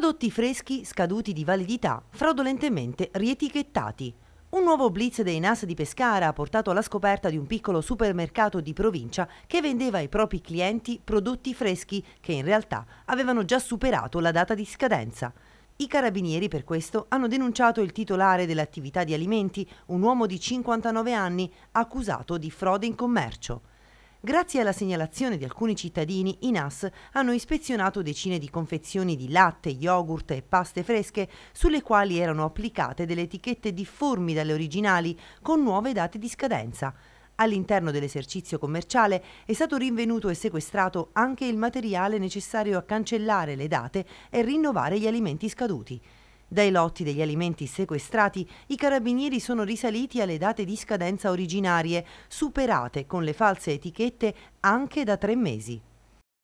Prodotti freschi, scaduti di validità, fraudolentemente rietichettati. Un nuovo blitz dei NAS di Pescara ha portato alla scoperta di un piccolo supermercato di provincia che vendeva ai propri clienti prodotti freschi che in realtà avevano già superato la data di scadenza. I carabinieri per questo hanno denunciato il titolare dell'attività di alimenti, un uomo di 59 anni, accusato di frode in commercio. Grazie alla segnalazione di alcuni cittadini, i NAS hanno ispezionato decine di confezioni di latte, yogurt e paste fresche sulle quali erano applicate delle etichette difformi dalle originali con nuove date di scadenza. All'interno dell'esercizio commerciale è stato rinvenuto e sequestrato anche il materiale necessario a cancellare le date e rinnovare gli alimenti scaduti. Dai lotti degli alimenti sequestrati i carabinieri sono risaliti alle date di scadenza originarie, superate con le false etichette anche da tre mesi.